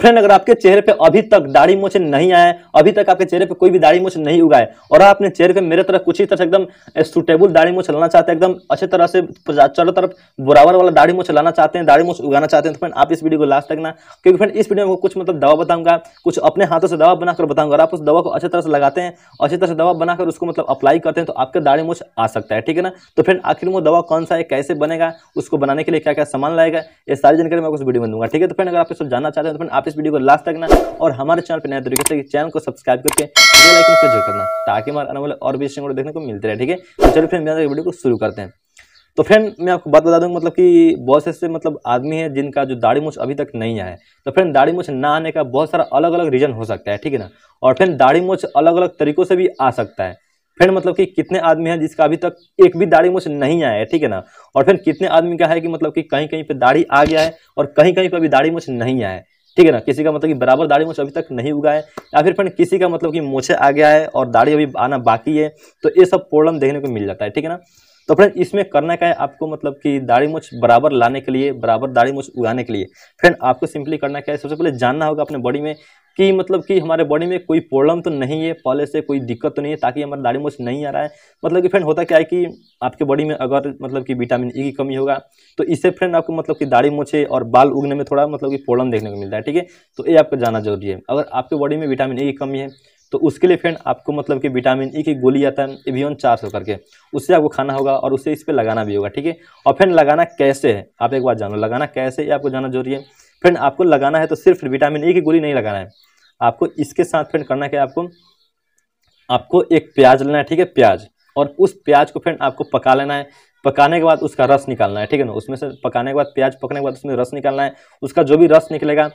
friend अगर आपके चेहरे पे अभी तक दाढ़ी मोछ नहीं आए अभी तक आपके चेहरे पे कोई भी दाढ़ी मोछ नहीं उगाए और आप अपने चेहरे पे मेरे तरह कुछ ही तरह से एकदम सुटेबल दाढ़ी मोछ लाना चाहते हैं एकदम अच्छे तरह से चारों तरफ बराबर वाला दाढ़ी मोछ लाना चाहते हैं दाढ़ी मोछ उगाना चाहते हैं तो फ्रेंड आप इस वीडियो को लास्ट तक ना क्योंकि फ्रेंड इस वीडियो में कुछ मतलब दवा बताऊंगा कुछ अपने हाथों से दवा बनाकर बताऊंगा और आप उस दवा को अच्छे तरह से लगाते हैं अच्छी तरह से दवा बनाकर उसको मतलब अप्लाई करते हैं तो आपके दाढ़ी मोछ आ सकता है ठीक है ना तो फ्रेंड आखिर वो दवा कौन सा है कैसे बनेगा उसको बनाने के लिए क्या क्या सामान लाएगा ये सारी जानकारी मैं उस वीडियो में दूंगा ठीक है तो फ्रेंड अगर आप इसको जानना चाहते हैं तो फ्रेंड आप इस वीडियो को लास्ट तक ना और हमारे चैनल पर नया तरीके से चैनल को सब्सक्राइब करके बेल आइकन पर जरूर करना ताकि हमारे आने वाले और भी को देखने को मिलते रहे ठीक है चलो फ्रेंड मेरे वीडियो को शुरू करते हैं तो फ्रेंड मैं आपको बात बता दूँ मतलब कि बहुत से मतलब आदमी है जिनका जो दाढ़ी मूछ अभी तक नहीं आए तो फ्रेंड दाढ़ी मूछ ना आने का बहुत सारा अलग अलग रीज़न हो सकता है ठीक है ना और फ्रेंड दाढ़ी मूछ अलग अलग तरीक़ों से भी आ सकता है फ्रेंड मतलब कि कितने आदमी हैं जिसका अभी तक एक भी दाढ़ी मूछ नहीं आया है ठीक है ना और फ्रेंड कितने आदमी का है कि मतलब कि कहीं कहीं पे दाढ़ी आ गया है और कहीं कहीं पे अभी दाढ़ी मूछ नहीं आया है ठीक है ना किसी का मतलब कि बराबर दाढ़ी मोछ अभी तक नहीं उगा है या फिर फ्रेंड किसी का मतलब कि मोछे आ गया है और दाढ़ी अभी आना बाकी है तो ये सब प्रॉब्लम देखने को मिल जाता है ठीक है ना तो फ्रेंड इसमें करना क्या है आपको मतलब कि दाढ़ी मोछ बराबर लाने के लिए बराबर दाढ़ी मुछ उगाने के लिए फ्रेंड आपको सिंपली करना क्या है सबसे पहले जानना होगा अपने बॉडी में कि मतलब कि हमारे बॉडी में कोई प्रॉब्लम तो नहीं है पहले से कोई दिक्कत तो नहीं है ताकि हमारे दाढ़ी मोच नहीं आ रहा है मतलब कि फ्रेंड होता क्या है कि आपके बॉडी में अगर मतलब कि विटामिन ई e की कमी होगा तो इससे फ्रेंड आपको मतलब कि दाढ़ी मोछे और बाल उगने में थोड़ा मतलब कि प्रॉब्लम देखने को मिलता है ठीक है तो ये आपको जाना जरूरी है अगर आपके बॉडी में विटामिन ई e की कमी है तो उसके लिए फ्रेंड आपको मतलब कि विटामिन ई e की गोली आता है एवियन चार सौ करके उससे आपको खाना होगा और उससे इस पर लगाना भी होगा ठीक है और फ्रेंड लगाना कैसे है आप एक बार जानो लगाना कैसे ये आपको जाना जरूरी है फ्रेंड आपको लगाना है तो सिर्फ विटामिन ए की गोली नहीं लगाना है आपको इसके साथ फ्रेंड करना है आपको आपको एक प्याज लेना है ठीक है प्याज और उस प्याज को फ्रेंड आपको पका लेना है पकाने के बाद उसका रस निकालना है ठीक है ना उसमें से पकाने के बाद प्याज पकने के बाद उसमें रस निकालना है उसका जो भी रस निकलेगा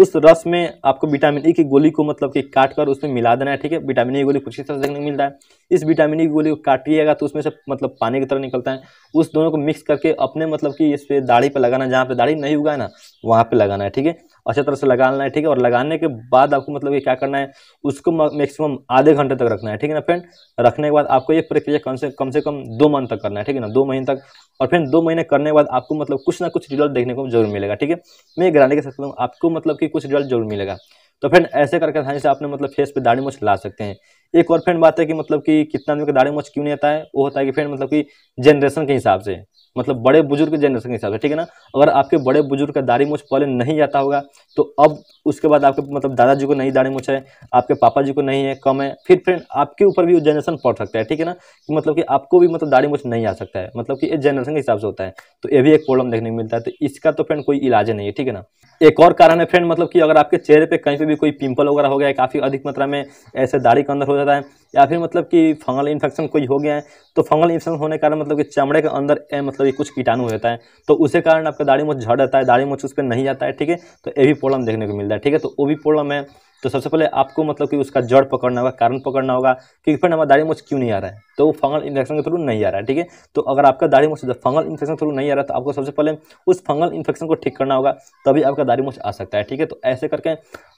उस रस में आपको विटामिन ई की गोली को मतलब कि काट कर उसमें मिला देना है ठीक है विटामिन ई गोली कुछ इस तरह देखने को मिलता है इस विटामिन ई की गोली को काटिएगा तो उसमें से मतलब पानी की तरह निकलता है उस दोनों को मिक्स करके अपने मतलब कि इस पर दाढ़ी पर लगाना जहाँ पर दाढ़ी नहीं उगा ना वहाँ पर लगाना है ठीक है अच्छे तरह से लगाना है ठीक है और लगाने के बाद आपको मतलब ये क्या करना है उसको मैक्सिमम आधे घंटे तक रखना है ठीक है ना फ्रेंड रखने के बाद आपको ये प्रक्रिया कम से कम से कम दो मंथ तक करना है ठीक है ना दो महीने तक और फिर दो महीने करने के बाद आपको मतलब कुछ ना कुछ रिजल्ट देखने को जरूर मिलेगा ठीक है मैं गारंटी कर सकता हूँ आपको मतलब कि कुछ रिजल्ट जरूर मिलेगा तो फ्रेंड ऐसे करके आसानी से आपने मतलब फेस पे दाढ़ी मोछ ला सकते हैं एक और फ्रेंड बात है कि मतलब कि कितना आदमी का दाढ़ी मोछ क्यों नहीं आता है वो होता है कि फ्रेंड मतलब कि जनरेशन के हिसाब से मतलब बड़े बुजुर्ग के जनरेशन के हिसाब से ठीक है ना अगर आपके बड़े बुजुर्ग का दाढ़ी मूछ पहले नहीं जाता होगा तो अब उसके बाद आपके मतलब दादाजी को नहीं दाढ़ी मूछ है आपके पापा जी को नहीं है कम है फिर फ्रेंड आपके ऊपर भी जनरेशन पड़ सकता है ठीक है ना कि मतलब कि आपको भी मतलब दाढ़ी मूछ नहीं आ सकता है मतलब कि ये जनरेशन के हिसाब से होता है तो ये भी एक प्रॉब्लम देखने को मिलता है तो इसका तो फ्रेंड कोई इलाज नहीं है ठीक है ना एक और कारण है फ्रेंड मतलब कि अगर आपके चेहरे पर कहीं पर भी कोई पिंपल वगैरह हो गया है काफ़ी अधिक मात्रा में ऐसे दाढ़ी के अंदर हो जाता है या फिर मतलब कि फंगल इन्फेक्शन कोई हो गया है तो फंगल इन्फेक्शन होने के कारण मतलब कि चमड़े के अंदर ए, मतलब कुछ कीटाणु होता है तो उसके कारण आपका दाढ़ी मोच झड़ रहता है दाढ़ी मोच उस पर नहीं जाता है ठीक है तो ये भी प्रॉब्लम देखने को मिलता है ठीक है तो वो भी प्रॉब्लम है तो सबसे पहले आपको मतलब कि उसका जड़ पकड़ना होगा कारण पकड़ना होगा कि फिर हमारा दाढ़ी मोच क्यों नहीं आ रहा है तो वो फंगल इन्फेक्शन के थ्रू नहीं आ रहा है ठीक है तो अगर आपका दाढ़ी मोच फंगल इन्फेक्शन थ्रू नहीं आ रहा तो आपको सबसे पहले उस फंगल इन्फेक्शन को ठीक करना होगा तभी आपका दाढ़ी मोच आ सकता है ठीक है तो ऐसे करके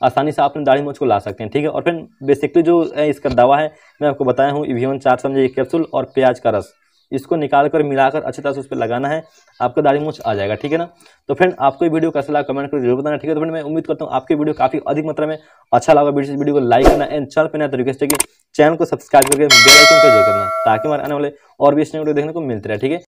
आसानी से आप अपने दाढ़ी मोच को ला सकते हैं ठीक है और फिर बेसिकली जो इसका दवा है मैं आपको बताया हूँ इवियन चार समझे कैप्सूल और प्याज का रस इसको निकाल कर मिलाकर अच्छी तरह से उस पर लगाना है आपका दाढ़ी मूछ आ जाएगा ठीक है ना तो फ्रेंड आपको ये वीडियो कैसा लगा कमेंट कर जरूर बताना ठीक है तो फ्रेंड मैं उम्मीद करता हूँ आपकी वीडियो काफी अधिक मात्रा में अच्छा लगा वीडियो वीडियो को लाइक करना एंड चैनल पर नया तरीके तो से चैनल को सब्सक्राइब करके बेलाइकन पर जरूर करना ताकि हमारे आने वाले और भी इस वीडियो देखने को मिलते रहे ठीक है